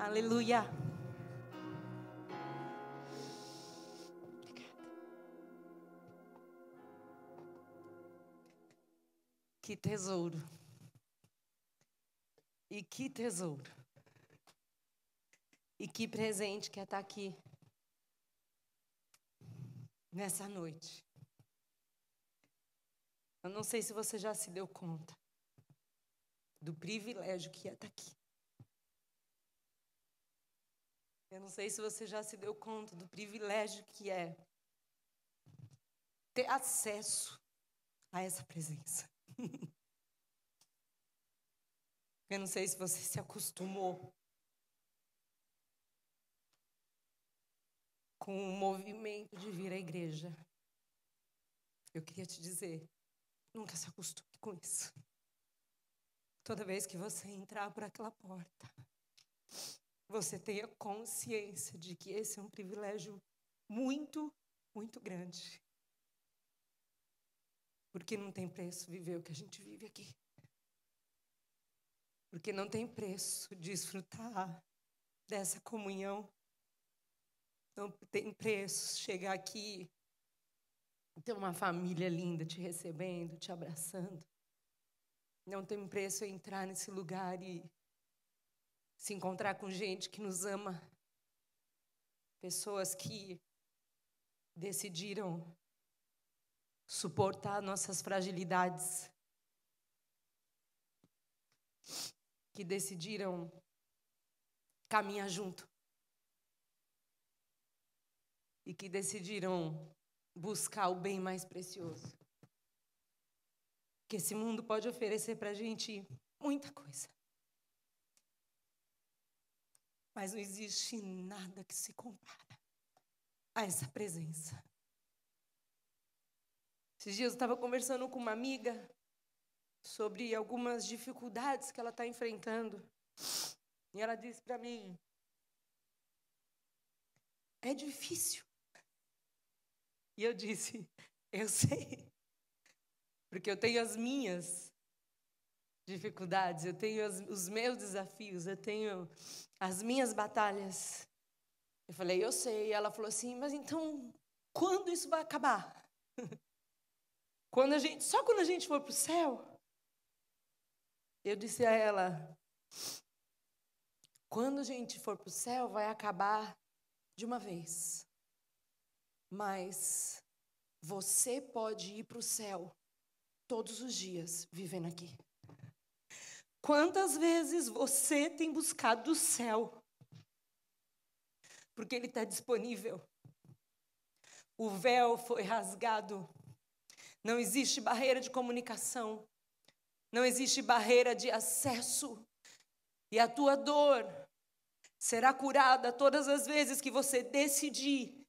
Aleluia. Que tesouro. E que tesouro. E que presente que é estar aqui nessa noite. Eu não sei se você já se deu conta do privilégio que é estar aqui. Eu não sei se você já se deu conta do privilégio que é ter acesso a essa presença. Eu não sei se você se acostumou com o movimento de vir à igreja. Eu queria te dizer, nunca se acostume com isso. Toda vez que você entrar por aquela porta, você tenha consciência de que esse é um privilégio muito, muito grande. Porque não tem preço viver o que a gente vive aqui. Porque não tem preço desfrutar dessa comunhão. Não tem preço chegar aqui e ter uma família linda te recebendo, te abraçando. Não tem preço entrar nesse lugar e se encontrar com gente que nos ama, pessoas que decidiram suportar nossas fragilidades, que decidiram caminhar junto e que decidiram buscar o bem mais precioso. Que esse mundo pode oferecer para a gente muita coisa. Mas não existe nada que se compara a essa presença. Esses dias eu estava conversando com uma amiga sobre algumas dificuldades que ela está enfrentando. E ela disse para mim: é difícil. E eu disse: eu sei, porque eu tenho as minhas dificuldades, eu tenho os meus desafios, eu tenho as minhas batalhas. Eu falei, eu sei. E ela falou assim, mas então, quando isso vai acabar? quando a gente, só quando a gente for para o céu? Eu disse a ela, quando a gente for para o céu, vai acabar de uma vez. Mas você pode ir para o céu todos os dias vivendo aqui. Quantas vezes você tem buscado o céu? Porque ele está disponível. O véu foi rasgado. Não existe barreira de comunicação. Não existe barreira de acesso. E a tua dor será curada todas as vezes que você decidir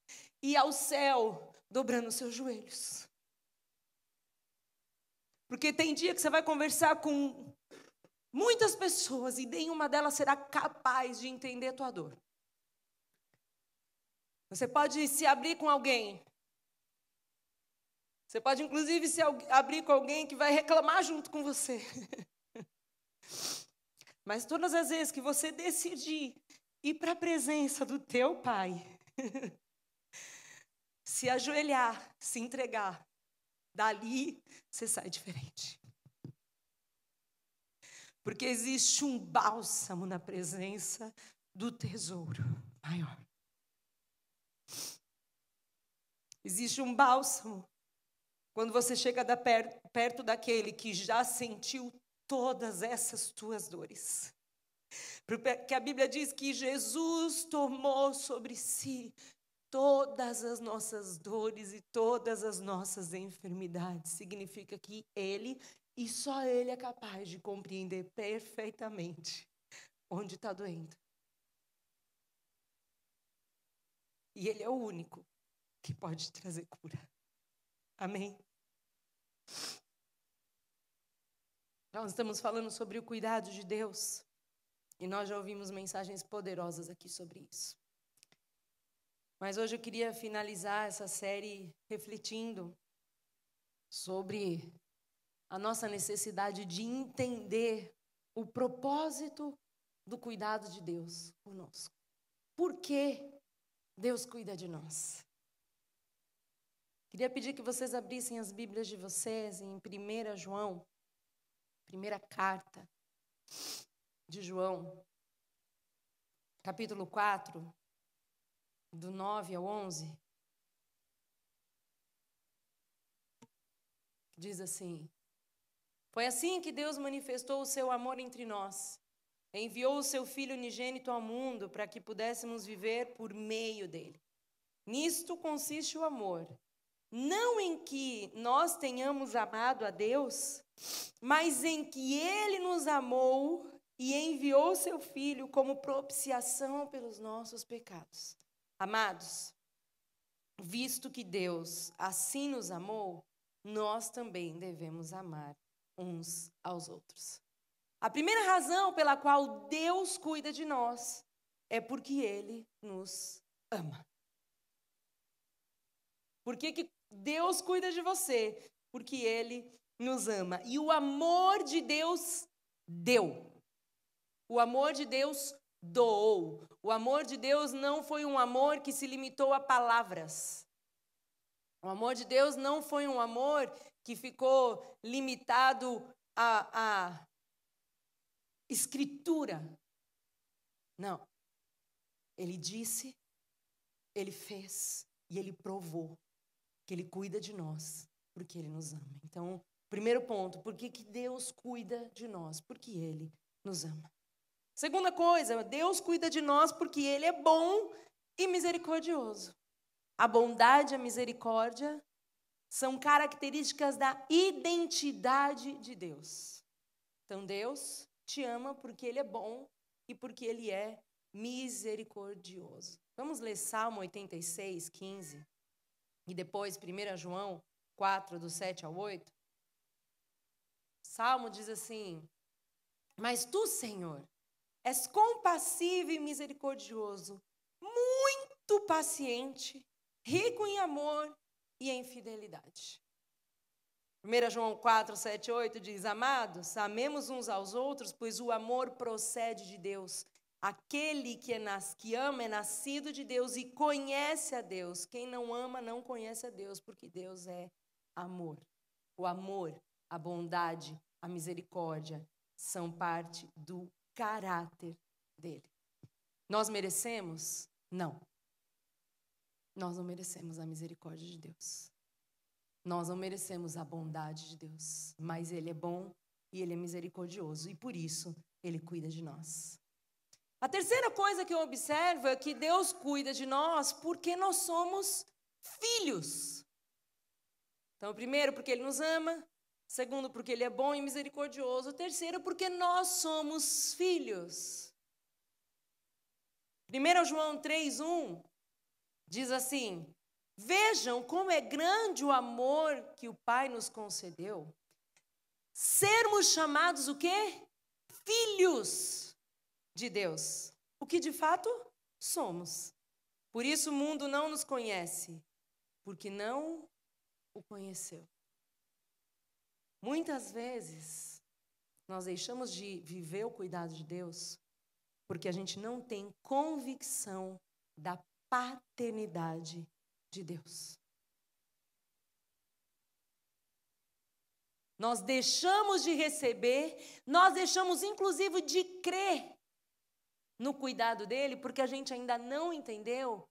ir ao céu dobrando seus joelhos. Porque tem dia que você vai conversar com muitas pessoas e nenhuma delas será capaz de entender tua dor. Você pode se abrir com alguém. Você pode, inclusive, se abrir com alguém que vai reclamar junto com você. Mas todas as vezes que você decidir ir para a presença do teu Pai, se ajoelhar, se entregar, dali você sai diferente porque existe um bálsamo na presença do tesouro maior. Existe um bálsamo quando você chega da per perto daquele que já sentiu todas essas tuas dores. Porque a Bíblia diz que Jesus tomou sobre si todas as nossas dores e todas as nossas enfermidades. Significa que Ele e só Ele é capaz de compreender perfeitamente onde está doendo. E Ele é o único que pode trazer cura. Amém? Nós estamos falando sobre o cuidado de Deus. E nós já ouvimos mensagens poderosas aqui sobre isso. Mas hoje eu queria finalizar essa série refletindo sobre a nossa necessidade de entender o propósito do cuidado de Deus conosco. Por que Deus cuida de nós? Queria pedir que vocês abrissem as Bíblias de vocês em 1 João, primeira carta de João, capítulo 4, do 9 ao 11. Diz assim: foi assim que Deus manifestou o seu amor entre nós. Enviou o seu Filho unigênito ao mundo para que pudéssemos viver por meio dele. Nisto consiste o amor. Não em que nós tenhamos amado a Deus, mas em que ele nos amou e enviou seu Filho como propiciação pelos nossos pecados. Amados, visto que Deus assim nos amou, nós também devemos amar uns aos outros. A primeira razão pela qual Deus cuida de nós é porque Ele nos ama. Por que, que Deus cuida de você? Porque Ele nos ama. E o amor de Deus deu. O amor de Deus doou. O amor de Deus não foi um amor que se limitou a palavras. O amor de Deus não foi um amor que ficou limitado à, à escritura. Não. Ele disse, ele fez e ele provou que ele cuida de nós porque ele nos ama. Então, primeiro ponto, por que, que Deus cuida de nós? Porque ele nos ama. Segunda coisa, Deus cuida de nós porque ele é bom e misericordioso. A bondade e a misericórdia são características da identidade de Deus. Então, Deus te ama porque Ele é bom e porque Ele é misericordioso. Vamos ler Salmo 86, 15 e depois 1 João 4, do 7 ao 8. Salmo diz assim: Mas tu, Senhor, és compassivo e misericordioso, muito paciente, rico em amor e a infidelidade. 1 João 4, 7, 8 diz: Amados, amemos uns aos outros, pois o amor procede de Deus. Aquele que, é nas, que ama é nascido de Deus e conhece a Deus. Quem não ama não conhece a Deus, porque Deus é amor. O amor, a bondade, a misericórdia são parte do caráter dele. Nós merecemos? Não. Nós não merecemos a misericórdia de Deus. Nós não merecemos a bondade de Deus, mas Ele é bom e Ele é misericordioso e por isso Ele cuida de nós. A terceira coisa que eu observo é que Deus cuida de nós porque nós somos filhos. Então, primeiro, porque Ele nos ama. Segundo, porque Ele é bom e misericordioso. Terceiro, porque nós somos filhos. 1 João 1. Diz assim: Vejam como é grande o amor que o Pai nos concedeu. Sermos chamados o quê? Filhos de Deus. O que de fato somos. Por isso o mundo não nos conhece, porque não o conheceu. Muitas vezes nós deixamos de viver o cuidado de Deus porque a gente não tem convicção da paternidade de Deus. Nós deixamos de receber, nós deixamos inclusive de crer no cuidado dele, porque a gente ainda não entendeu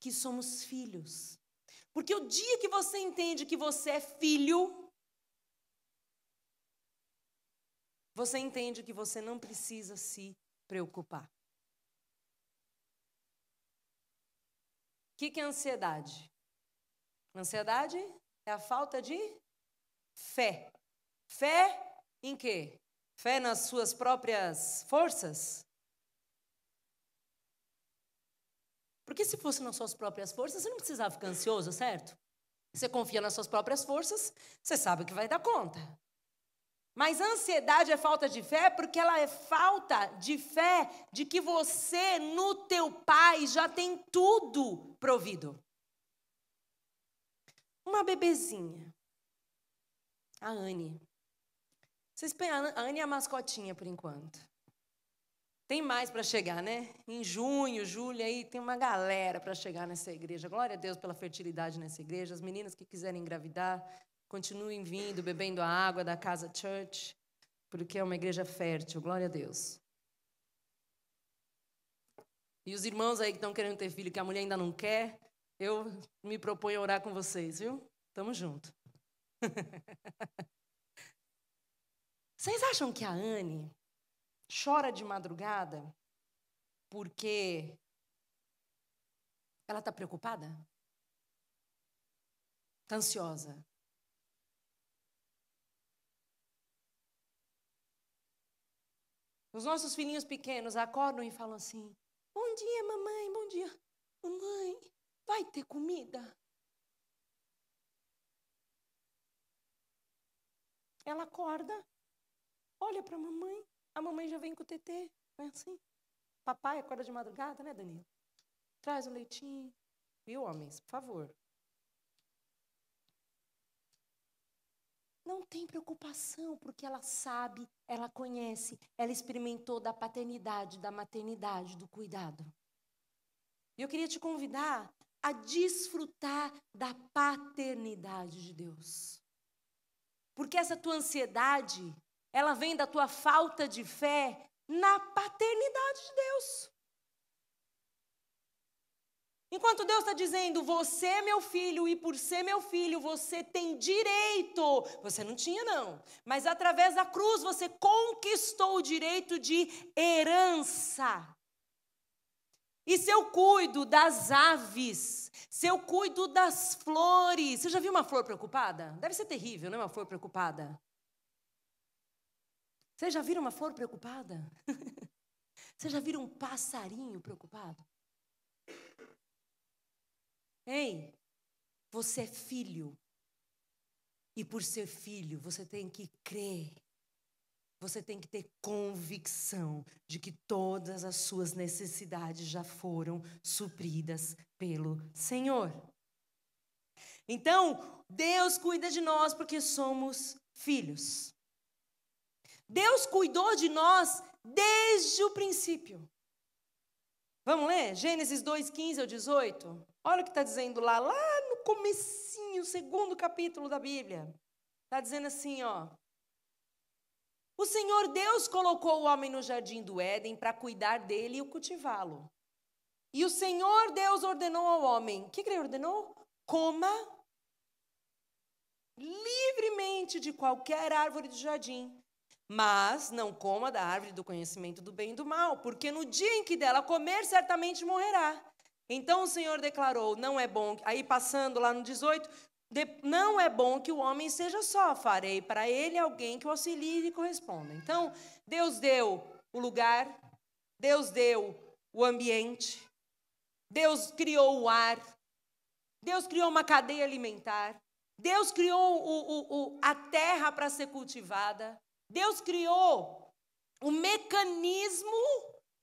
que somos filhos. Porque o dia que você entende que você é filho, você entende que você não precisa se preocupar. que, que é ansiedade? Ansiedade é a falta de fé. Fé em quê? Fé nas suas próprias forças? Porque se fosse nas suas próprias forças, você não precisava ficar ansioso, certo? Você confia nas suas próprias forças, você sabe que vai dar conta. Mas ansiedade é falta de fé porque ela é falta de fé de que você no teu pai já tem tudo provido. Uma bebezinha. A Anne. Vocês a Anne é a mascotinha por enquanto. Tem mais para chegar, né? Em junho, julho aí tem uma galera para chegar nessa igreja. Glória a Deus pela fertilidade nessa igreja. As meninas que quiserem engravidar, Continuem vindo, bebendo a água da Casa Church, porque é uma igreja fértil, glória a Deus. E os irmãos aí que estão querendo ter filho, que a mulher ainda não quer, eu me proponho a orar com vocês, viu? Tamo junto. Vocês acham que a Anne chora de madrugada porque ela está preocupada? Está ansiosa? Os nossos filhinhos pequenos acordam e falam assim: Bom dia, mamãe, bom dia. Mamãe, vai ter comida? Ela acorda, olha para a mamãe, a mamãe já vem com o TT, é assim? Papai acorda de madrugada, né, Danilo? Traz o leitinho. Viu, homens? Por favor. não tem preocupação, porque ela sabe, ela conhece, ela experimentou da paternidade, da maternidade, do cuidado. E eu queria te convidar a desfrutar da paternidade de Deus. Porque essa tua ansiedade, ela vem da tua falta de fé na paternidade de Deus. Enquanto Deus está dizendo, você é meu filho e por ser meu filho você tem direito. Você não tinha, não. Mas através da cruz você conquistou o direito de herança. E se eu cuido das aves, se eu cuido das flores. Você já viu uma flor preocupada? Deve ser terrível, não é uma flor preocupada? Você já viu uma flor preocupada? Você já viu um passarinho preocupado? Ei, você é filho. E por ser filho, você tem que crer. Você tem que ter convicção de que todas as suas necessidades já foram supridas pelo Senhor. Então, Deus cuida de nós porque somos filhos. Deus cuidou de nós desde o princípio. Vamos ler? Gênesis 2, 15 ao 18. Olha o que está dizendo lá, lá no comecinho, segundo capítulo da Bíblia. Está dizendo assim, ó. O Senhor Deus colocou o homem no jardim do Éden para cuidar dele e o cultivá-lo. E o Senhor Deus ordenou ao homem, o que, que ele ordenou? Coma livremente de qualquer árvore do jardim, mas não coma da árvore do conhecimento do bem e do mal, porque no dia em que dela comer, certamente morrerá. Então o Senhor declarou: não é bom. Aí passando lá no 18, não é bom que o homem seja só, farei para ele alguém que o auxilie e corresponda. Então, Deus deu o lugar, Deus deu o ambiente, Deus criou o ar, Deus criou uma cadeia alimentar, Deus criou o, o, o, a terra para ser cultivada, Deus criou o mecanismo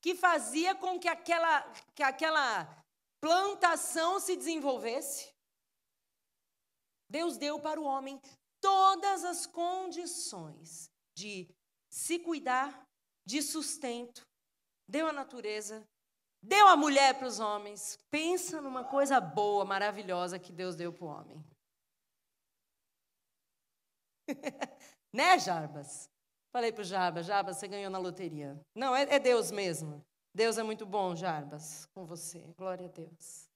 que fazia com que aquela, que aquela plantação se desenvolvesse, Deus deu para o homem todas as condições de se cuidar, de sustento, deu a natureza, deu a mulher para os homens. Pensa numa coisa boa, maravilhosa que Deus deu para o homem. né, Jarbas? Falei para o Jarbas, Jarbas, você ganhou na loteria. Não, é, é Deus mesmo. Deus é muito bom, Jarbas, com você. Glória a Deus.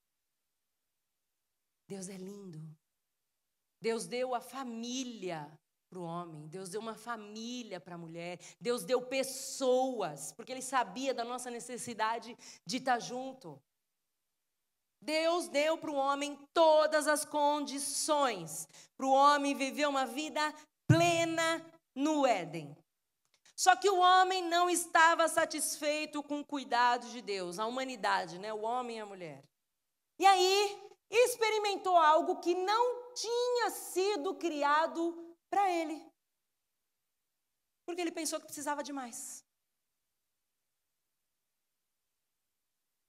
Deus é lindo. Deus deu a família para o homem, Deus deu uma família para a mulher, Deus deu pessoas, porque Ele sabia da nossa necessidade de estar tá junto. Deus deu para o homem todas as condições para o homem viver uma vida plena no Éden. Só que o homem não estava satisfeito com o cuidado de Deus, a humanidade, né? o homem e a mulher. E aí experimentou algo que não tinha sido criado para ele. Porque ele pensou que precisava de mais.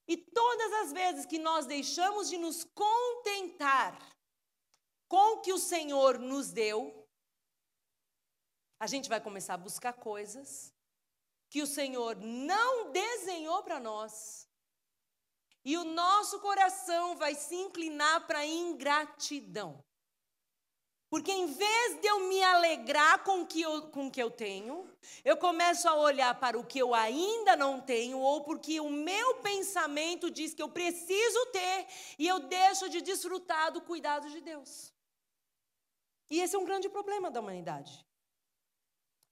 E todas as vezes que nós deixamos de nos contentar com o que o Senhor nos deu, a gente vai começar a buscar coisas que o Senhor não desenhou para nós. E o nosso coração vai se inclinar para a ingratidão. Porque em vez de eu me alegrar com o que eu, com que eu tenho, eu começo a olhar para o que eu ainda não tenho, ou porque o meu pensamento diz que eu preciso ter, e eu deixo de desfrutar do cuidado de Deus. E esse é um grande problema da humanidade.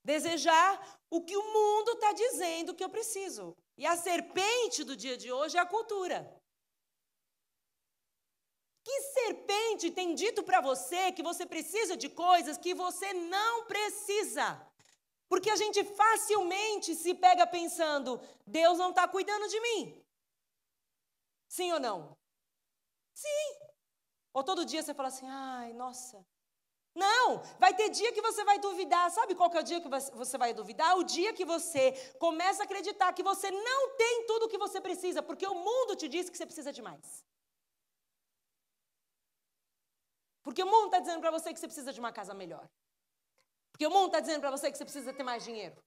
Desejar o que o mundo está dizendo que eu preciso. E a serpente do dia de hoje é a cultura. Que serpente tem dito para você que você precisa de coisas que você não precisa? Porque a gente facilmente se pega pensando: Deus não está cuidando de mim. Sim ou não? Sim. Ou todo dia você fala assim: ai, nossa, não, vai ter dia que você vai duvidar. Sabe qual que é o dia que você vai duvidar? O dia que você começa a acreditar que você não tem tudo o que você precisa, porque o mundo te diz que você precisa de mais. Porque o mundo está dizendo para você que você precisa de uma casa melhor. Porque o mundo está dizendo para você que você precisa ter mais dinheiro.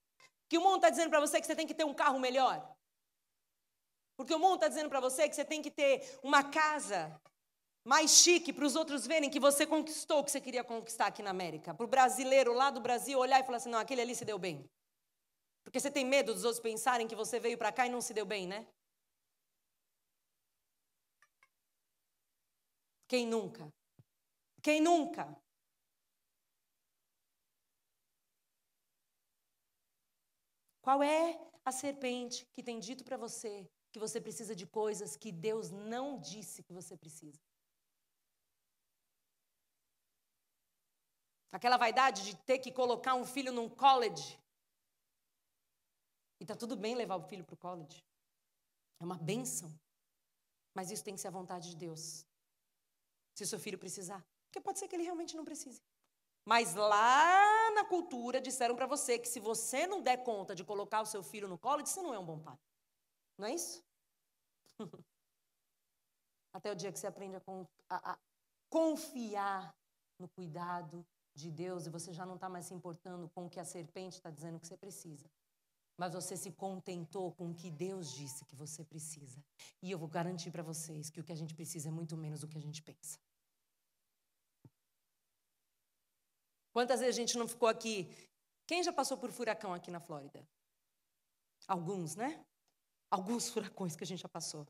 Que o mundo está dizendo para você que você tem que ter um carro melhor. Porque o mundo está dizendo para você que você tem que ter uma casa mais chique para os outros verem que você conquistou o que você queria conquistar aqui na América. Para o brasileiro lá do Brasil olhar e falar assim: não, aquele ali se deu bem. Porque você tem medo dos outros pensarem que você veio para cá e não se deu bem, né? Quem nunca? Quem nunca? Qual é a serpente que tem dito para você que você precisa de coisas que Deus não disse que você precisa? Aquela vaidade de ter que colocar um filho num college. E tá tudo bem levar o filho para o college. É uma benção. Mas isso tem que ser a vontade de Deus. Se o seu filho precisar. Porque pode ser que ele realmente não precise. Mas lá na cultura disseram para você que se você não der conta de colocar o seu filho no college, você não é um bom pai. Não é isso? Até o dia que você aprende a, a, a confiar no cuidado de Deus e você já não está mais se importando com o que a serpente está dizendo que você precisa. Mas você se contentou com o que Deus disse que você precisa. E eu vou garantir para vocês que o que a gente precisa é muito menos do que a gente pensa. Quantas vezes a gente não ficou aqui? Quem já passou por furacão aqui na Flórida? Alguns, né? Alguns furacões que a gente já passou.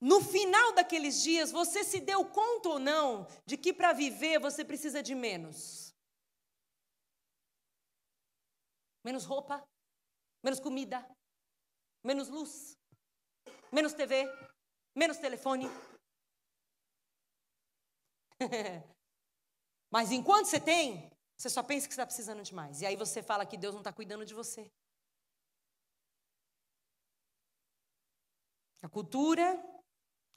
No final daqueles dias, você se deu conta ou não de que para viver você precisa de menos? Menos roupa, menos comida, menos luz, menos TV, menos telefone. Mas enquanto você tem, você só pensa que está precisando de mais. E aí você fala que Deus não está cuidando de você. A cultura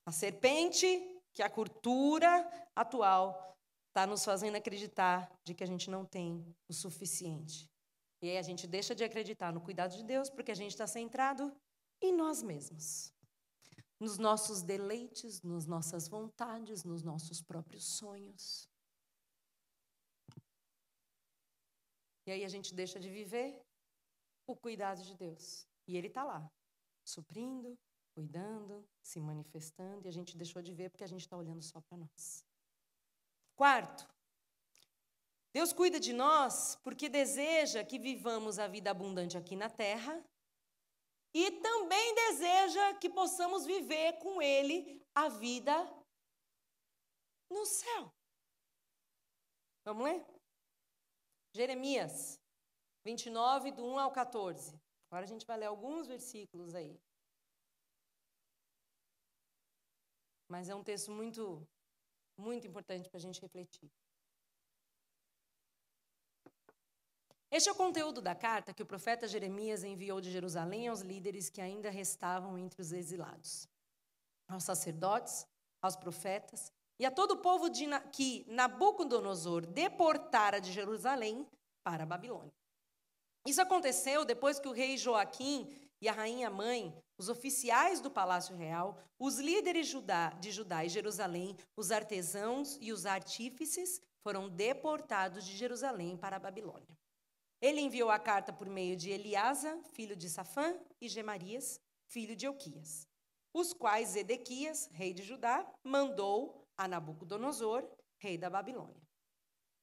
a serpente que é a cultura atual está nos fazendo acreditar de que a gente não tem o suficiente. E aí a gente deixa de acreditar no cuidado de Deus porque a gente está centrado em nós mesmos. Nos nossos deleites, nas nossas vontades, nos nossos próprios sonhos. E aí a gente deixa de viver o cuidado de Deus. E Ele está lá, suprindo, cuidando, se manifestando, e a gente deixou de ver porque a gente está olhando só para nós. Quarto, Deus cuida de nós porque deseja que vivamos a vida abundante aqui na terra e também deseja que possamos viver com Ele a vida no céu. Vamos ler? Jeremias 29, do 1 ao 14. Agora a gente vai ler alguns versículos aí. Mas é um texto muito, muito importante para a gente refletir. Este é o conteúdo da carta que o profeta Jeremias enviou de Jerusalém aos líderes que ainda restavam entre os exilados, aos sacerdotes, aos profetas e a todo o povo de, que Nabucodonosor deportara de Jerusalém para a Babilônia. Isso aconteceu depois que o rei Joaquim e a rainha mãe os oficiais do Palácio Real, os líderes de Judá e Jerusalém, os artesãos e os artífices foram deportados de Jerusalém para a Babilônia. Ele enviou a carta por meio de Eliasa, filho de Safã, e Gemarias, filho de Euquias, os quais Zedequias, rei de Judá, mandou a Nabucodonosor, rei da Babilônia.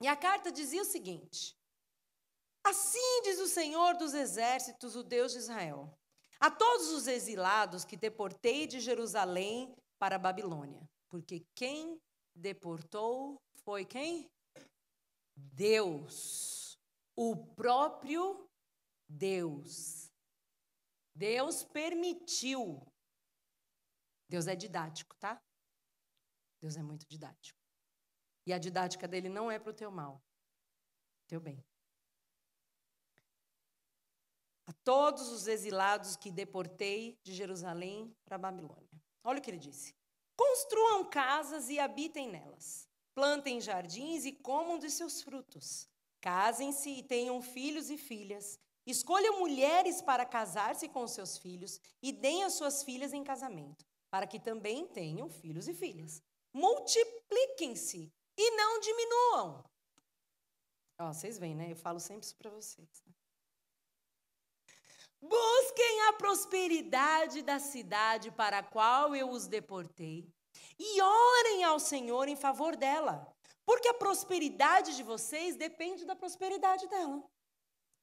E a carta dizia o seguinte: Assim diz o Senhor dos exércitos, o Deus de Israel: a todos os exilados que deportei de Jerusalém para a Babilônia, porque quem deportou foi quem? Deus, o próprio Deus. Deus permitiu. Deus é didático, tá? Deus é muito didático. E a didática dele não é para o teu mal, teu bem a todos os exilados que deportei de Jerusalém para a Babilônia. Olha o que ele disse: Construam casas e habitem nelas. Plantem jardins e comam de seus frutos. Casem-se e tenham filhos e filhas. Escolham mulheres para casar-se com seus filhos e deem as suas filhas em casamento, para que também tenham filhos e filhas. Multipliquem-se e não diminuam. Ó, vocês veem, né? Eu falo sempre isso para vocês. Né? Busquem a prosperidade da cidade para a qual eu os deportei e orem ao Senhor em favor dela, porque a prosperidade de vocês depende da prosperidade dela.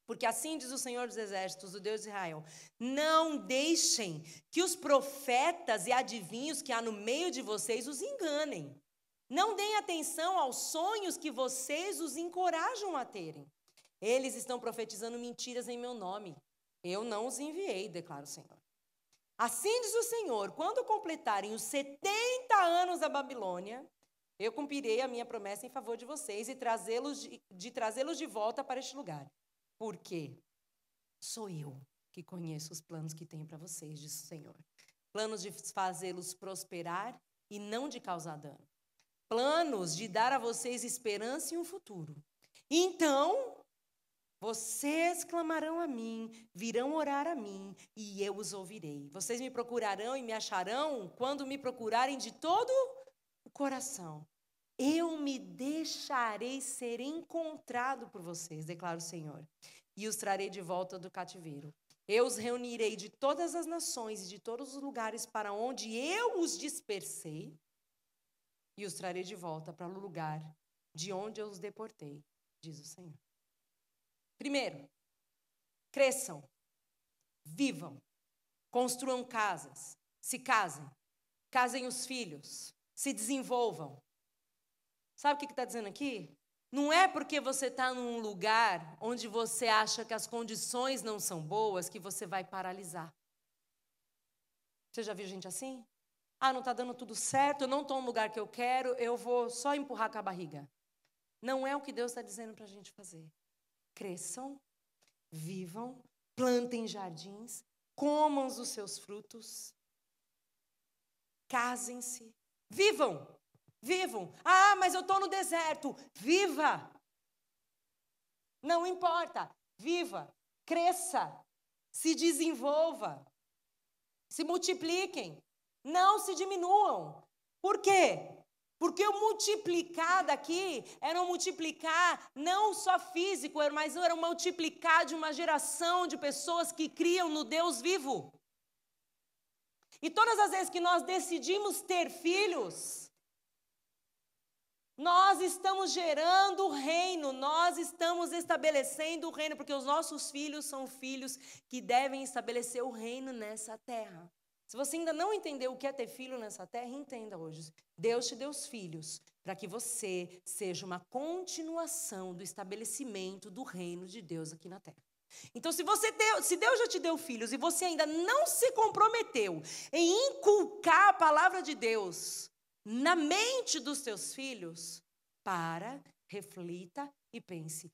Porque assim diz o Senhor dos Exércitos, o Deus de Israel: não deixem que os profetas e adivinhos que há no meio de vocês os enganem. Não deem atenção aos sonhos que vocês os encorajam a terem. Eles estão profetizando mentiras em meu nome. Eu não os enviei, declara o Senhor. Assim diz o Senhor: quando completarem os 70 anos da Babilônia, eu cumprirei a minha promessa em favor de vocês e trazê-los de, de trazê-los de volta para este lugar. Porque sou eu que conheço os planos que tenho para vocês, diz o Senhor. Planos de fazê-los prosperar e não de causar dano. Planos de dar a vocês esperança e um futuro. Então vocês clamarão a mim, virão orar a mim, e eu os ouvirei. Vocês me procurarão e me acharão quando me procurarem de todo o coração. Eu me deixarei ser encontrado por vocês, declara o Senhor, e os trarei de volta do cativeiro. Eu os reunirei de todas as nações e de todos os lugares para onde eu os dispersei, e os trarei de volta para o lugar de onde eu os deportei, diz o Senhor. Primeiro, cresçam, vivam, construam casas, se casem, casem os filhos, se desenvolvam. Sabe o que está dizendo aqui? Não é porque você está num lugar onde você acha que as condições não são boas que você vai paralisar. Você já viu gente assim? Ah, não está dando tudo certo, eu não estou no lugar que eu quero, eu vou só empurrar com a barriga. Não é o que Deus está dizendo para a gente fazer cresçam, vivam, plantem jardins, comam os seus frutos, casem-se, vivam, vivam. Ah, mas eu estou no deserto, viva! Não importa, viva, cresça, se desenvolva, se multipliquem, não se diminuam. Por quê? Porque o multiplicar daqui era um multiplicar não só físico, mas era um multiplicar de uma geração de pessoas que criam no Deus vivo. E todas as vezes que nós decidimos ter filhos, nós estamos gerando o reino, nós estamos estabelecendo o reino, porque os nossos filhos são filhos que devem estabelecer o reino nessa terra. Se você ainda não entendeu o que é ter filho nessa terra, entenda hoje. Deus te deu os filhos para que você seja uma continuação do estabelecimento do reino de Deus aqui na terra. Então, se você deu, se Deus já te deu filhos e você ainda não se comprometeu em inculcar a palavra de Deus na mente dos seus filhos, para, reflita e pense.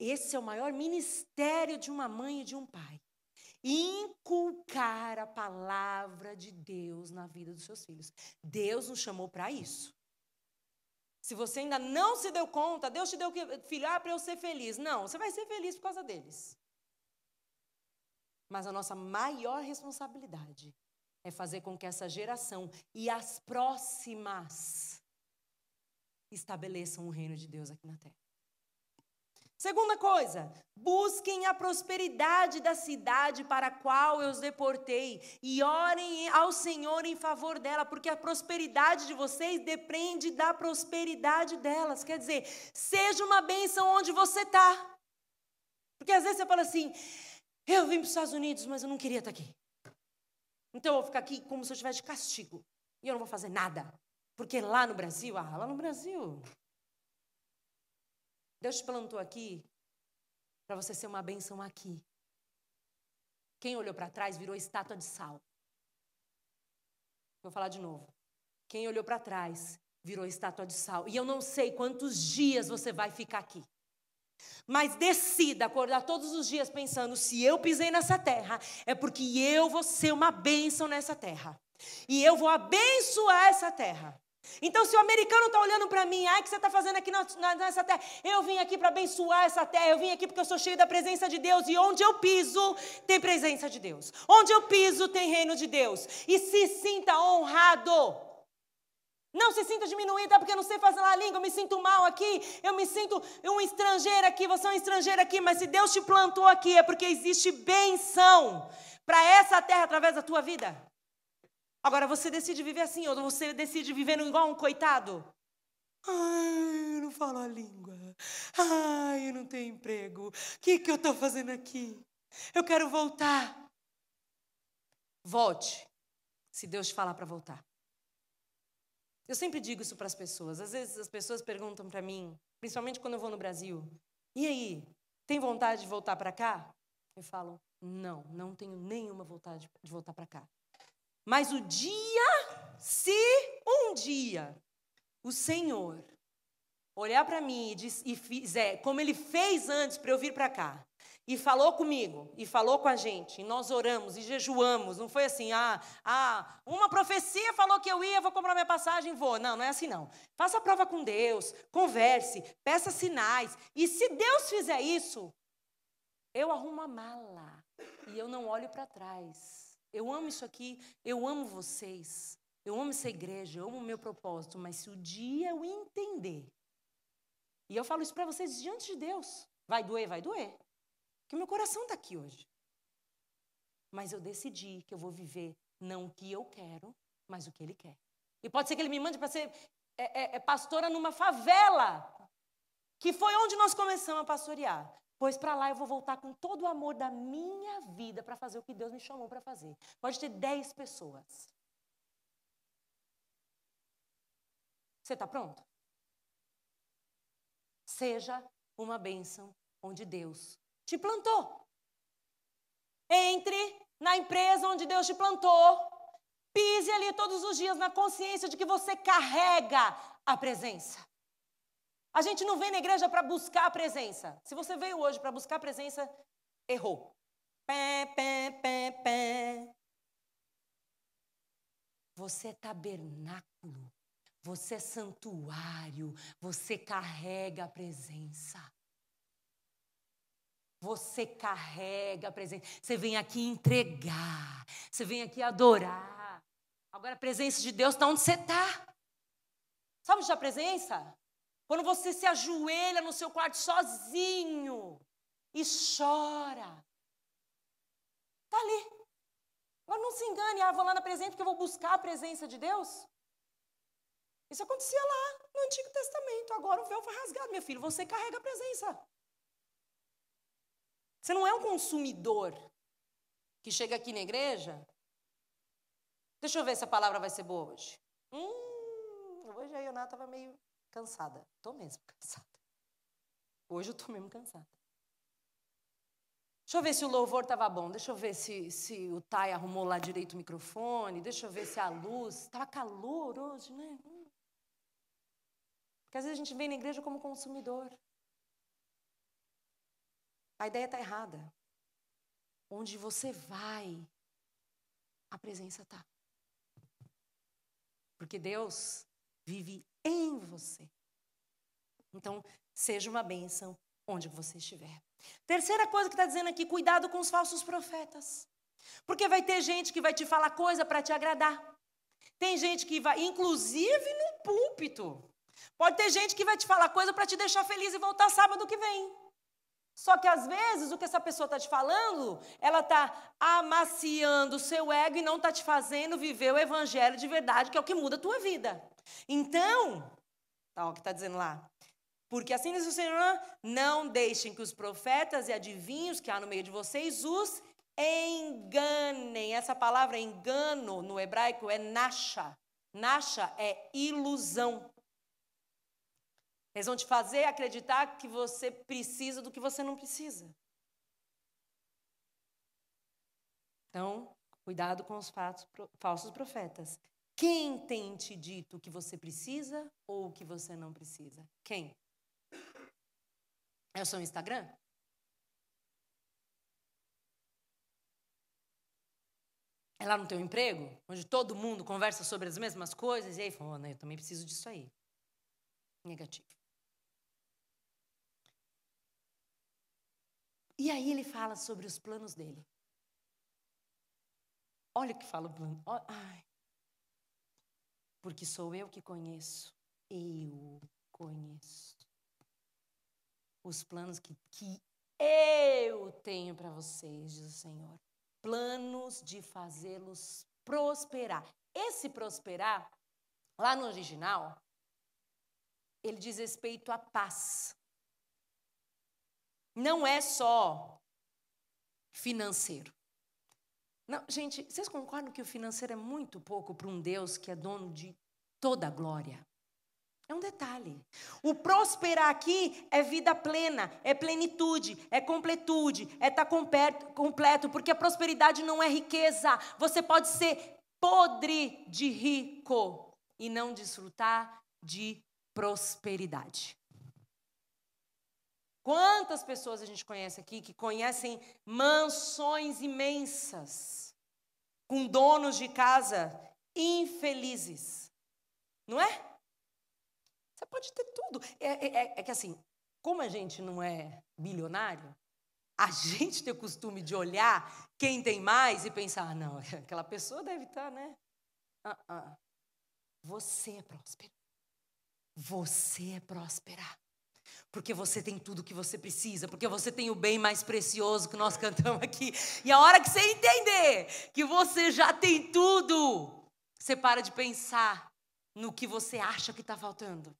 Esse é o maior ministério de uma mãe e de um pai inculcar a palavra de Deus na vida dos seus filhos. Deus nos chamou para isso. Se você ainda não se deu conta, Deus te deu filho ah, para eu ser feliz. Não, você vai ser feliz por causa deles. Mas a nossa maior responsabilidade é fazer com que essa geração e as próximas estabeleçam o reino de Deus aqui na terra. Segunda coisa, busquem a prosperidade da cidade para a qual eu os deportei e orem ao Senhor em favor dela, porque a prosperidade de vocês depende da prosperidade delas. Quer dizer, seja uma bênção onde você está. Porque às vezes você fala assim: eu vim para os Estados Unidos, mas eu não queria estar aqui. Então eu vou ficar aqui como se eu estivesse de castigo e eu não vou fazer nada. Porque lá no Brasil, ah, lá no Brasil, Deus te plantou aqui para você ser uma bênção aqui. Quem olhou para trás virou estátua de sal. Vou falar de novo. Quem olhou para trás virou estátua de sal. E eu não sei quantos dias você vai ficar aqui. Mas decida acordar todos os dias pensando: se eu pisei nessa terra, é porque eu vou ser uma bênção nessa terra. E eu vou abençoar essa terra. Então, se o americano está olhando para mim, ai, que você está fazendo aqui nessa terra? Eu vim aqui para abençoar essa terra, eu vim aqui porque eu sou cheio da presença de Deus, e onde eu piso, tem presença de Deus. Onde eu piso, tem reino de Deus. E se sinta honrado. Não se sinta diminuída porque eu não sei fazer a língua, eu me sinto mal aqui, eu me sinto um estrangeiro aqui, você é um estrangeiro aqui, mas se Deus te plantou aqui é porque existe benção para essa terra através da tua vida. Agora você decide viver assim, ou você decide viver igual um coitado. Ai, eu não falo a língua. Ai, eu não tenho emprego. O que, que eu estou fazendo aqui? Eu quero voltar. Volte, se Deus falar para voltar. Eu sempre digo isso para as pessoas. Às vezes as pessoas perguntam para mim, principalmente quando eu vou no Brasil: e aí, tem vontade de voltar para cá? Eu falo: não, não tenho nenhuma vontade de voltar para cá. Mas o dia, se um dia o Senhor olhar para mim e, diz, e fizer é, como ele fez antes para eu vir para cá, e falou comigo, e falou com a gente, e nós oramos e jejuamos, não foi assim, ah, ah, uma profecia falou que eu ia, vou comprar minha passagem, vou. Não, não é assim não. Faça a prova com Deus, converse, peça sinais, e se Deus fizer isso, eu arrumo a mala e eu não olho para trás. Eu amo isso aqui, eu amo vocês, eu amo essa igreja, eu amo o meu propósito, mas se o dia eu entender, e eu falo isso para vocês diante de Deus, vai doer, vai doer, que meu coração está aqui hoje. Mas eu decidi que eu vou viver não o que eu quero, mas o que Ele quer. E pode ser que Ele me mande para ser é, é, é pastora numa favela, que foi onde nós começamos a pastorear. Pois para lá eu vou voltar com todo o amor da minha vida para fazer o que Deus me chamou para fazer. Pode ter 10 pessoas. Você está pronto? Seja uma bênção onde Deus te plantou. Entre na empresa onde Deus te plantou. Pise ali todos os dias na consciência de que você carrega a presença. A gente não vem na igreja para buscar a presença. Se você veio hoje para buscar a presença, errou. Pé, pé, pé, pé. Você é tabernáculo, você é santuário, você carrega a presença. Você carrega a presença. Você vem aqui entregar, você vem aqui adorar. Agora a presença de Deus está onde você está. Sabe onde está a presença? Quando você se ajoelha no seu quarto sozinho e chora. Está ali. Mas não se engane, ah, vou lá na presença porque eu vou buscar a presença de Deus. Isso acontecia lá no Antigo Testamento. Agora o véu foi rasgado, meu filho. Você carrega a presença. Você não é um consumidor que chega aqui na igreja. Deixa eu ver se a palavra vai ser boa hoje. Hum, hoje a Ionata estava meio Cansada. Tô mesmo cansada. Hoje eu tô mesmo cansada. Deixa eu ver se o louvor tava bom, deixa eu ver se, se o Tai arrumou lá direito o microfone, deixa eu ver se a luz. tava calor hoje, né? Porque às vezes a gente vem na igreja como consumidor. A ideia tá errada. Onde você vai, a presença tá. Porque Deus vive em você. Então, seja uma bênção onde você estiver. Terceira coisa que está dizendo aqui: cuidado com os falsos profetas. Porque vai ter gente que vai te falar coisa para te agradar. Tem gente que vai, inclusive no púlpito. Pode ter gente que vai te falar coisa para te deixar feliz e voltar sábado que vem. Só que às vezes o que essa pessoa está te falando, ela está amaciando o seu ego e não está te fazendo viver o evangelho de verdade, que é o que muda a tua vida. Então, tá o que está dizendo lá. Porque assim diz o Senhor, não deixem que os profetas e adivinhos que há no meio de vocês os enganem. Essa palavra engano no hebraico é nasha. Nasha é ilusão. Eles vão te fazer acreditar que você precisa do que você não precisa. Então, cuidado com os falsos profetas. Quem tem te dito o que você precisa ou o que você não precisa? Quem? É o seu Instagram? É lá no teu emprego? Onde todo mundo conversa sobre as mesmas coisas e aí fala, oh, né, eu também preciso disso aí. Negativo. E aí ele fala sobre os planos dele. Olha o que fala o plano. Ai, porque sou eu que conheço. Eu conheço os planos que, que eu tenho para vocês, diz o Senhor. Planos de fazê-los prosperar. Esse prosperar, lá no original, ele diz respeito à paz. Não é só financeiro. Não, gente, vocês concordam que o financeiro é muito pouco para um Deus que é dono de toda a glória? É um detalhe. O prosperar aqui é vida plena, é plenitude, é completude, é tá estar completo, porque a prosperidade não é riqueza. Você pode ser podre de rico e não desfrutar de prosperidade. Quantas pessoas a gente conhece aqui que conhecem mansões imensas? com donos de casa infelizes. Não é? Você pode ter tudo. É, é, é, é que assim, como a gente não é bilionário, a gente tem o costume de olhar quem tem mais e pensar, ah, não, aquela pessoa deve estar, tá, né? Uh -uh. Você é próspero. Você é próspera. Porque você tem tudo o que você precisa, porque você tem o bem mais precioso que nós cantamos aqui. E a hora que você entender que você já tem tudo, você para de pensar no que você acha que está faltando.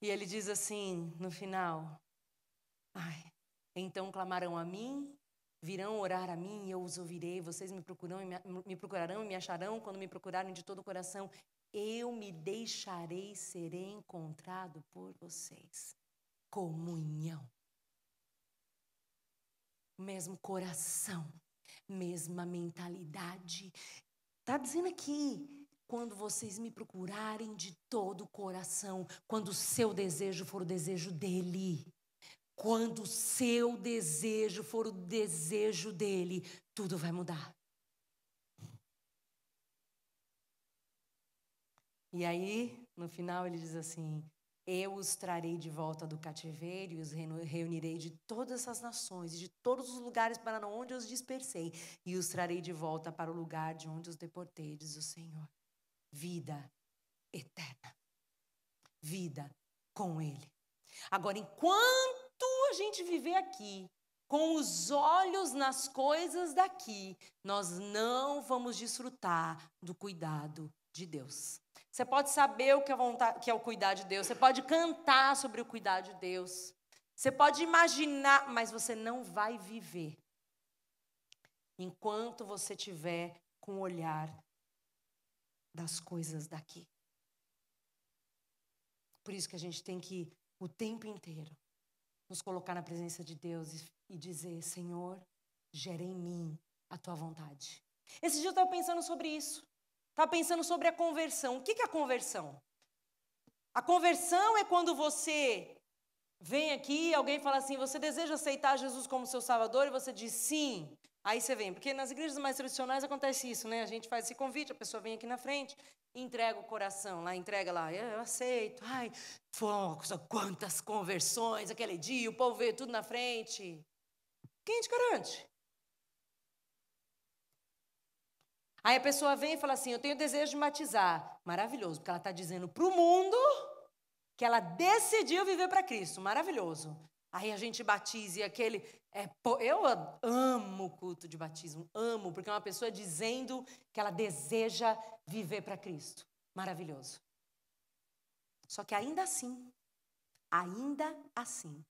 E ele diz assim no final: Ai, então clamarão a mim, virão orar a mim e eu os ouvirei. Vocês me, procuram, me, me procurarão e me acharão quando me procurarem de todo o coração eu me deixarei ser encontrado por vocês. Comunhão. Mesmo coração, mesma mentalidade. Está dizendo aqui, quando vocês me procurarem de todo o coração, quando o seu desejo for o desejo dele. Quando o seu desejo for o desejo dele, tudo vai mudar. E aí, no final, ele diz assim: Eu os trarei de volta do cativeiro e os reunirei de todas as nações e de todos os lugares para onde os dispersei, e os trarei de volta para o lugar de onde os deportei, diz o Senhor. Vida eterna. Vida com Ele. Agora, enquanto a gente viver aqui, com os olhos nas coisas daqui, nós não vamos desfrutar do cuidado de Deus. Você pode saber o que é, vontade, que é o cuidar de Deus. Você pode cantar sobre o cuidar de Deus. Você pode imaginar, mas você não vai viver enquanto você tiver com o olhar das coisas daqui. Por isso que a gente tem que, o tempo inteiro, nos colocar na presença de Deus e, e dizer: Senhor, gera em mim a tua vontade. Esse dia eu estava pensando sobre isso. Estava tá pensando sobre a conversão. O que é a conversão? A conversão é quando você vem aqui e alguém fala assim: você deseja aceitar Jesus como seu Salvador? E você diz sim. Aí você vem. Porque nas igrejas mais tradicionais acontece isso, né? A gente faz esse convite, a pessoa vem aqui na frente, entrega o coração lá, entrega lá, eu aceito. Ai, focos, quantas conversões aquele dia, o povo veio tudo na frente. Quem te é garante? Aí a pessoa vem e fala assim: Eu tenho desejo de matizar. Maravilhoso, porque ela está dizendo para o mundo que ela decidiu viver para Cristo. Maravilhoso. Aí a gente batiza e aquele. É, eu amo o culto de batismo, amo, porque é uma pessoa dizendo que ela deseja viver para Cristo. Maravilhoso. Só que ainda assim, ainda assim,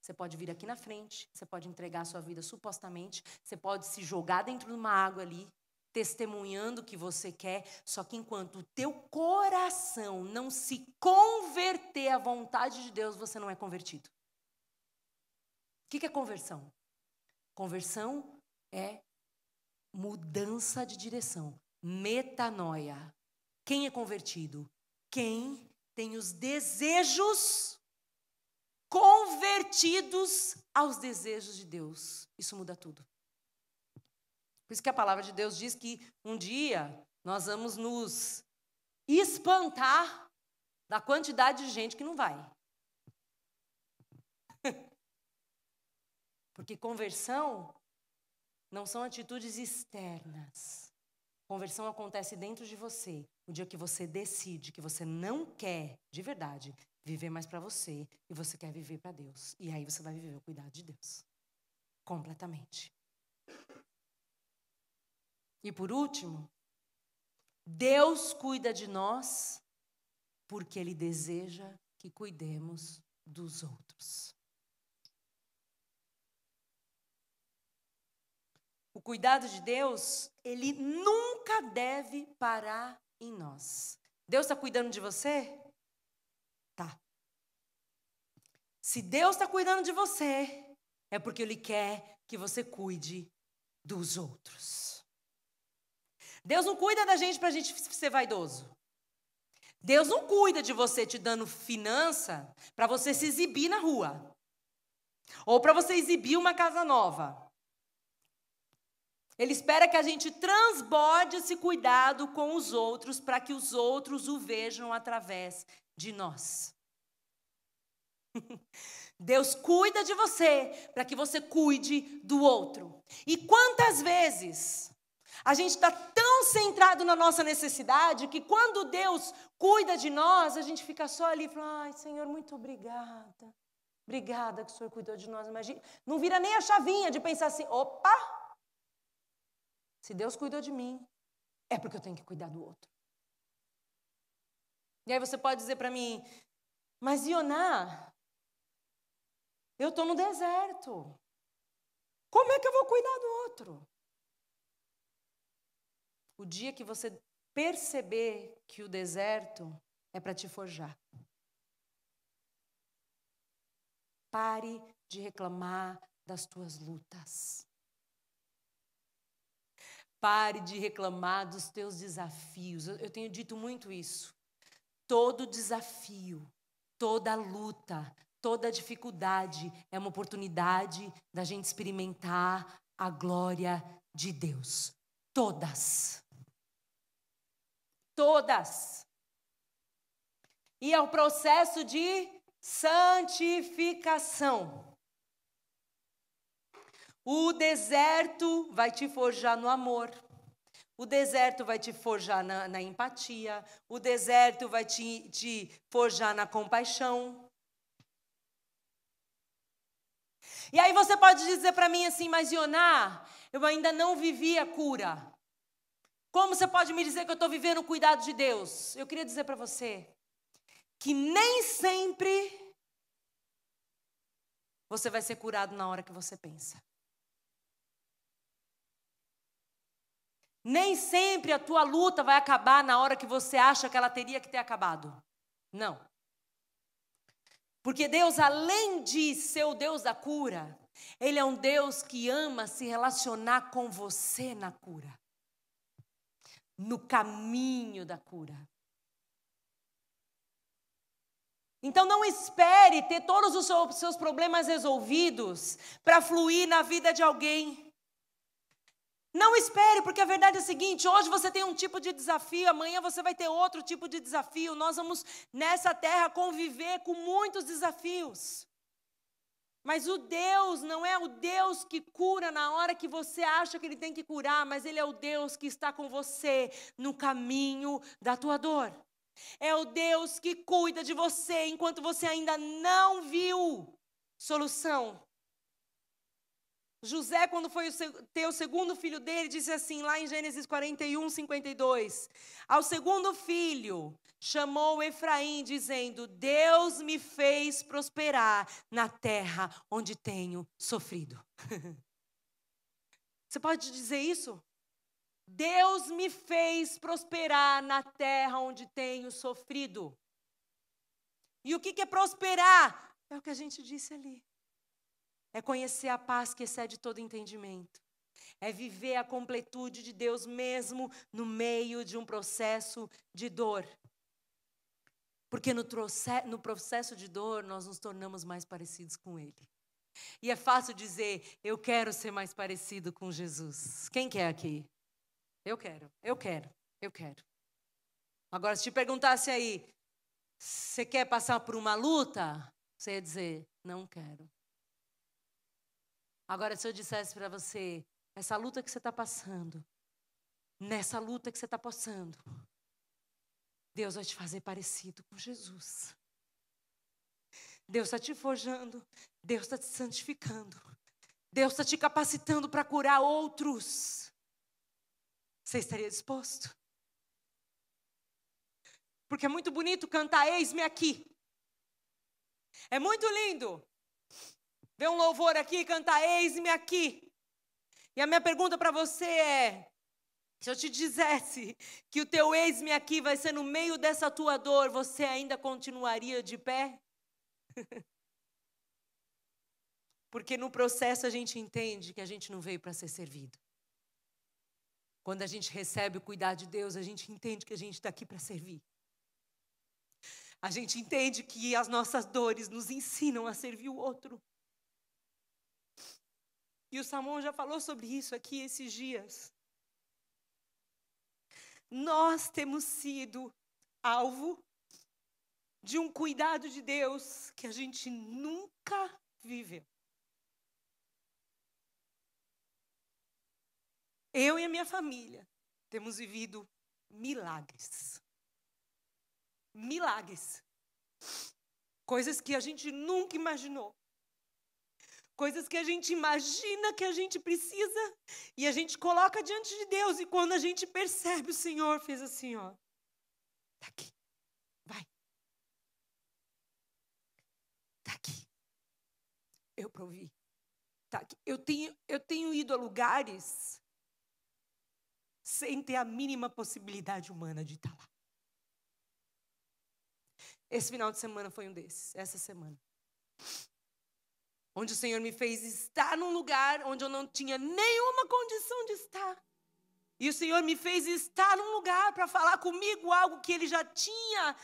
você pode vir aqui na frente, você pode entregar a sua vida supostamente, você pode se jogar dentro de uma água ali, testemunhando o que você quer, só que enquanto o teu coração não se converter à vontade de Deus, você não é convertido. O que é conversão? Conversão é mudança de direção, metanoia. Quem é convertido? Quem tem os desejos convertidos aos desejos de Deus. Isso muda tudo. Por isso que a palavra de Deus diz que um dia nós vamos nos espantar da quantidade de gente que não vai. Porque conversão não são atitudes externas. Conversão acontece dentro de você, o dia que você decide que você não quer, de verdade, viver mais para você e você quer viver para Deus. E aí você vai viver o cuidado de Deus. Completamente. E por último, Deus cuida de nós porque Ele deseja que cuidemos dos outros. O cuidado de Deus, ele nunca deve parar em nós. Deus está cuidando de você? Tá. Se Deus está cuidando de você, é porque Ele quer que você cuide dos outros. Deus não cuida da gente para a gente ser vaidoso. Deus não cuida de você te dando finança para você se exibir na rua. Ou para você exibir uma casa nova. Ele espera que a gente transborde esse cuidado com os outros para que os outros o vejam através de nós. Deus cuida de você para que você cuide do outro. E quantas vezes a gente está tão centrado na nossa necessidade que quando Deus cuida de nós, a gente fica só ali falando: ai, Senhor, muito obrigada. Obrigada que o Senhor cuidou de nós. Imagina, não vira nem a chavinha de pensar assim: opa, se Deus cuidou de mim, é porque eu tenho que cuidar do outro. E aí você pode dizer para mim: mas Ioná, eu estou no deserto. Como é que eu vou cuidar do outro? O dia que você perceber que o deserto é para te forjar. Pare de reclamar das tuas lutas. Pare de reclamar dos teus desafios. Eu tenho dito muito isso. Todo desafio, toda luta, toda dificuldade é uma oportunidade da gente experimentar a glória de Deus. Todas todas. E é o processo de santificação. O deserto vai te forjar no amor. O deserto vai te forjar na, na empatia. O deserto vai te, te forjar na compaixão. E aí você pode dizer para mim assim, mas Ioná, eu ainda não vivi a cura. Como você pode me dizer que eu estou vivendo o cuidado de Deus? Eu queria dizer para você que nem sempre você vai ser curado na hora que você pensa. Nem sempre a tua luta vai acabar na hora que você acha que ela teria que ter acabado. Não. Porque Deus, além de ser o Deus da cura, Ele é um Deus que ama se relacionar com você na cura no caminho da cura. Então não espere ter todos os seus problemas resolvidos para fluir na vida de alguém. Não espere, porque a verdade é a seguinte: hoje você tem um tipo de desafio, amanhã você vai ter outro tipo de desafio. Nós vamos nessa terra conviver com muitos desafios. Mas o Deus não é o Deus que cura na hora que você acha que ele tem que curar, mas ele é o Deus que está com você no caminho da tua dor. É o Deus que cuida de você enquanto você ainda não viu solução. José, quando foi ter o segundo filho dele, disse assim, lá em Gênesis 41, 52. Ao segundo filho, chamou Efraim, dizendo: Deus me fez prosperar na terra onde tenho sofrido. Você pode dizer isso? Deus me fez prosperar na terra onde tenho sofrido. E o que é prosperar? É o que a gente disse ali. É conhecer a paz que excede todo entendimento. É viver a completude de Deus mesmo no meio de um processo de dor. Porque no, no processo de dor nós nos tornamos mais parecidos com Ele. E é fácil dizer, eu quero ser mais parecido com Jesus. Quem quer aqui? Eu quero, eu quero, eu quero. Agora, se te perguntasse aí, você quer passar por uma luta? Você ia dizer, não quero. Agora, se eu dissesse para você, essa luta que você está passando, nessa luta que você está passando, Deus vai te fazer parecido com Jesus. Deus está te forjando, Deus está te santificando, Deus está te capacitando para curar outros. Você estaria disposto? Porque é muito bonito cantar Eis-me aqui. É muito lindo Vê um louvor aqui, e canta Eis-me aqui. E a minha pergunta para você é: se eu te dissesse que o teu eis-me aqui vai ser no meio dessa tua dor, você ainda continuaria de pé? Porque no processo a gente entende que a gente não veio para ser servido. Quando a gente recebe o cuidado de Deus, a gente entende que a gente está aqui para servir. A gente entende que as nossas dores nos ensinam a servir o outro. E o Samon já falou sobre isso aqui esses dias. Nós temos sido alvo de um cuidado de Deus que a gente nunca viveu. Eu e a minha família temos vivido milagres. Milagres. Coisas que a gente nunca imaginou coisas que a gente imagina que a gente precisa e a gente coloca diante de Deus e quando a gente percebe o Senhor fez assim, ó, tá aqui, vai, tá aqui, eu provi, tá aqui. Eu tenho, eu tenho ido a lugares sem ter a mínima possibilidade humana de estar tá lá. Esse final de semana foi um desses, essa semana onde o Senhor me fez estar num lugar onde eu não tinha nenhuma condição de estar. E o Senhor me fez estar num lugar para falar comigo algo que Ele já tinha,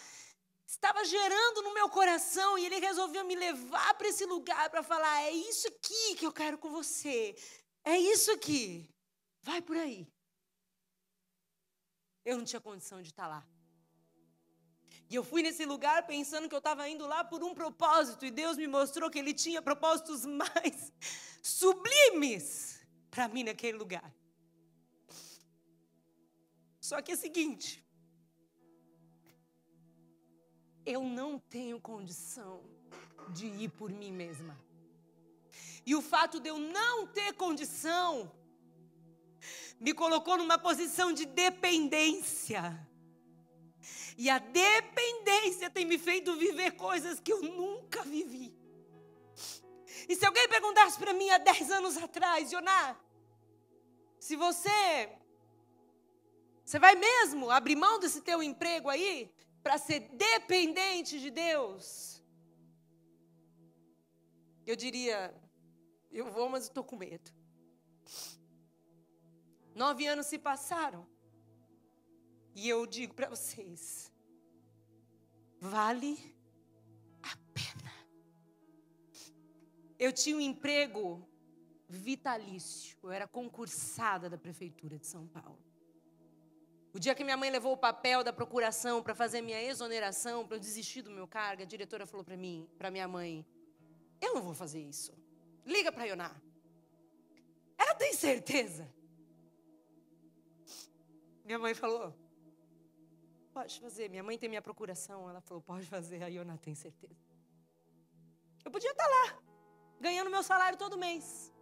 estava gerando no meu coração, e Ele resolveu me levar para esse lugar para falar: é isso aqui que eu quero com você, é isso aqui, vai por aí. Eu não tinha condição de estar lá. E eu fui nesse lugar pensando que eu estava indo lá por um propósito, e Deus me mostrou que Ele tinha propósitos mais sublimes para mim naquele lugar. Só que é o seguinte, eu não tenho condição de ir por mim mesma. E o fato de eu não ter condição me colocou numa posição de dependência. E a dependência tem me feito viver coisas que eu nunca vivi. E se alguém perguntasse para mim há 10 anos atrás, Joná, se você. Você vai mesmo abrir mão desse teu emprego aí para ser dependente de Deus? Eu diria, eu vou, mas estou com medo. Nove anos se passaram. E eu digo para vocês, vale a pena. Eu tinha um emprego vitalício, eu era concursada da prefeitura de São Paulo. O dia que minha mãe levou o papel da procuração para fazer minha exoneração, para eu desistir do meu cargo, a diretora falou para mim, para minha mãe: "Eu não vou fazer isso. Liga para Ioná." Ela tem certeza? Minha mãe falou: Pode fazer. Minha mãe tem minha procuração. Ela falou, pode fazer. Aí eu não tenho certeza. Eu podia estar lá, ganhando meu salário todo mês.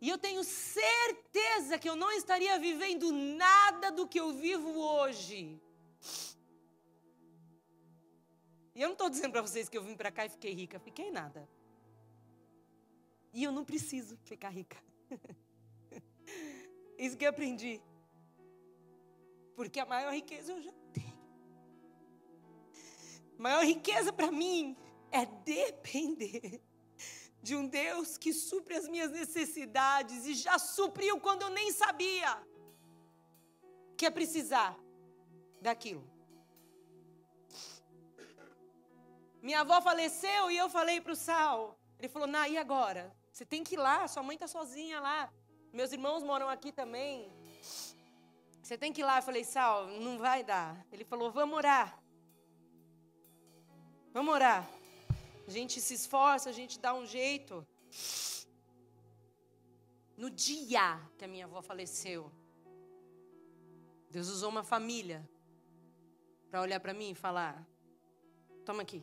E eu tenho certeza que eu não estaria vivendo nada do que eu vivo hoje. E eu não estou dizendo para vocês que eu vim para cá e fiquei rica. Fiquei nada. E eu não preciso ficar rica. Isso que eu aprendi. Porque a maior riqueza eu já tenho. A maior riqueza para mim é depender de um Deus que supre as minhas necessidades e já supriu quando eu nem sabia que é precisar daquilo. Minha avó faleceu e eu falei para o Sal. Ele falou: Na, e agora? Você tem que ir lá, sua mãe está sozinha lá. Meus irmãos moram aqui também. Você tem que ir lá. Eu falei, Sal, não vai dar. Ele falou, vamos orar. Vamos orar. A gente se esforça, a gente dá um jeito. No dia que a minha avó faleceu, Deus usou uma família para olhar para mim e falar: toma aqui,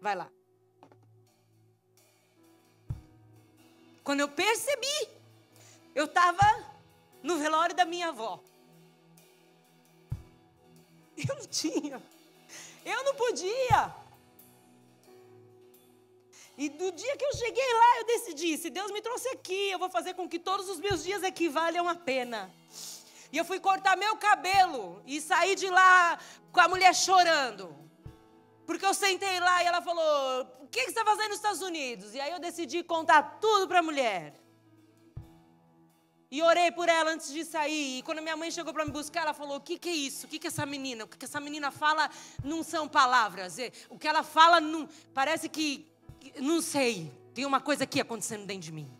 vai lá. Quando eu percebi, eu estava no velório da minha avó. Eu não tinha. Eu não podia. E do dia que eu cheguei lá, eu decidi: se Deus me trouxe aqui, eu vou fazer com que todos os meus dias aqui valham a pena. E eu fui cortar meu cabelo e saí de lá com a mulher chorando. Porque eu sentei lá e ela falou: O que, que você está fazendo nos Estados Unidos? E aí eu decidi contar tudo para a mulher. E orei por ela antes de sair. E quando minha mãe chegou para me buscar, ela falou: O que, que é isso? O que, que é essa menina? O que, que essa menina fala não são palavras. É, o que ela fala não. Parece que. Não sei. Tem uma coisa aqui acontecendo dentro de mim.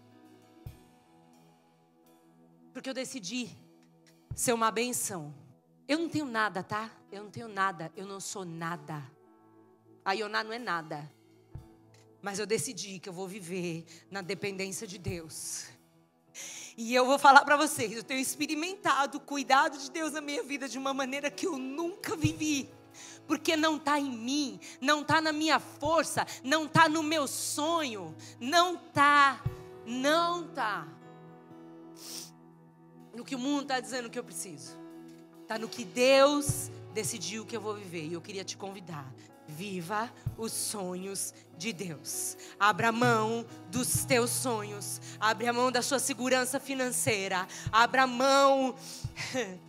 Porque eu decidi ser uma benção. Eu não tenho nada, tá? Eu não tenho nada. Eu não sou nada. A Ioná não é nada. Mas eu decidi que eu vou viver na dependência de Deus. E eu vou falar para vocês, eu tenho experimentado o cuidado de Deus na minha vida de uma maneira que eu nunca vivi porque não está em mim, não está na minha força, não está no meu sonho, não está, não está no que o mundo está dizendo que eu preciso, está no que Deus decidiu que eu vou viver. E eu queria te convidar Viva os sonhos de Deus. Abra mão dos teus sonhos. Abra mão da sua segurança financeira. Abra mão.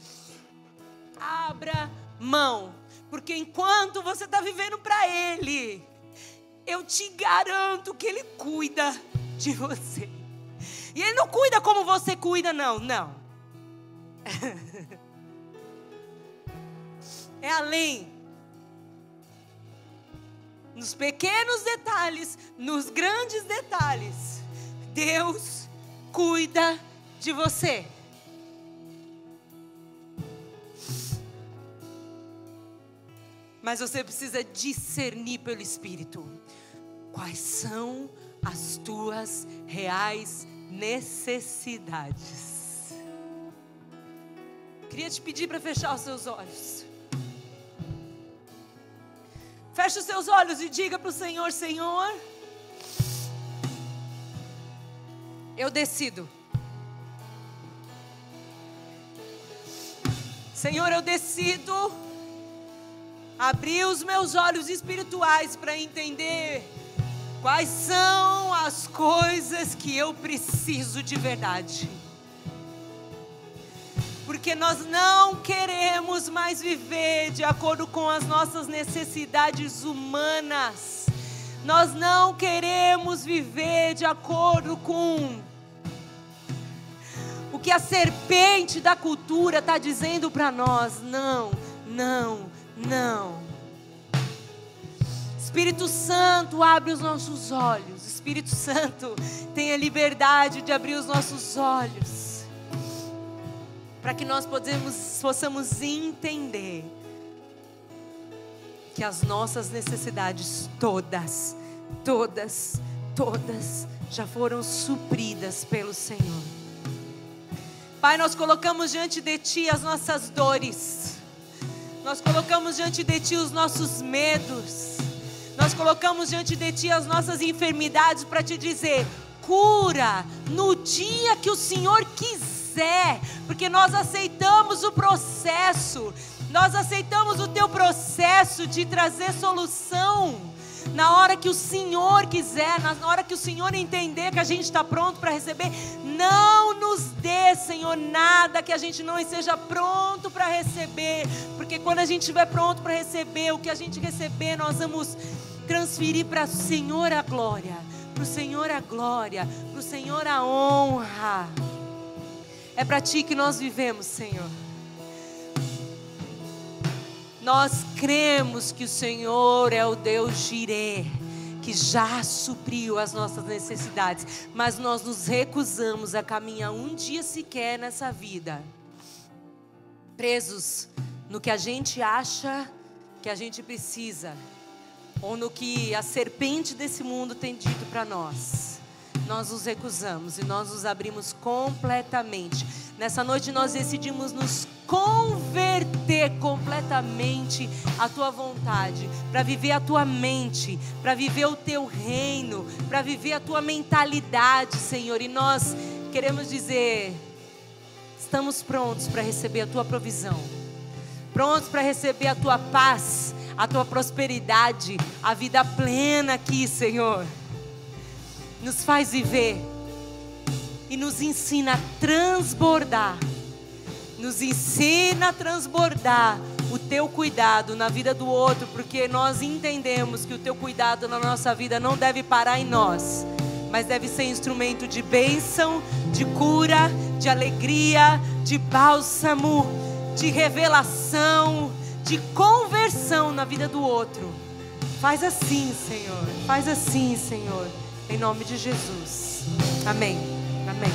Abra mão. Porque enquanto você está vivendo para Ele, eu te garanto que Ele cuida de você. E Ele não cuida como você cuida, não, não. é além nos pequenos detalhes, nos grandes detalhes. Deus cuida de você. Mas você precisa discernir pelo Espírito quais são as tuas reais necessidades. Queria te pedir para fechar os seus olhos. Feche os seus olhos e diga para o Senhor: Senhor, eu decido. Senhor, eu decido abrir os meus olhos espirituais para entender quais são as coisas que eu preciso de verdade porque nós não queremos mais viver de acordo com as nossas necessidades humanas. Nós não queremos viver de acordo com o que a serpente da cultura está dizendo para nós. Não, não, não. Espírito Santo, abre os nossos olhos. Espírito Santo, tenha liberdade de abrir os nossos olhos para que nós podemos, possamos entender que as nossas necessidades todas, todas, todas já foram supridas pelo Senhor. Pai, nós colocamos diante de Ti as nossas dores, nós colocamos diante de Ti os nossos medos, nós colocamos diante de Ti as nossas enfermidades para te dizer: cura no dia que o Senhor quiser é, porque nós aceitamos o processo, nós aceitamos o teu processo de trazer solução. Na hora que o Senhor quiser, na hora que o Senhor entender que a gente está pronto para receber, não nos dê, Senhor, nada que a gente não esteja pronto para receber, porque quando a gente estiver pronto para receber, o que a gente receber, nós vamos transferir para o Senhor a glória para o Senhor a glória, para o Senhor a honra. É para ti que nós vivemos, Senhor. Nós cremos que o Senhor é o Deus Jireh, que já supriu as nossas necessidades, mas nós nos recusamos a caminhar um dia sequer nessa vida, presos no que a gente acha que a gente precisa, ou no que a serpente desse mundo tem dito para nós nós nos recusamos e nós nos abrimos completamente. Nessa noite nós decidimos nos converter completamente à tua vontade, para viver a tua mente, para viver o teu reino, para viver a tua mentalidade, Senhor. E nós queremos dizer: estamos prontos para receber a tua provisão, prontos para receber a tua paz, a tua prosperidade, a vida plena aqui, Senhor nos faz viver e nos ensina a transbordar. Nos ensina a transbordar o teu cuidado na vida do outro, porque nós entendemos que o teu cuidado na nossa vida não deve parar em nós, mas deve ser instrumento de bênção, de cura, de alegria, de bálsamo, de revelação, de conversão na vida do outro. Faz assim, Senhor. Faz assim, Senhor. Em nome de Jesus. Amém. Amém.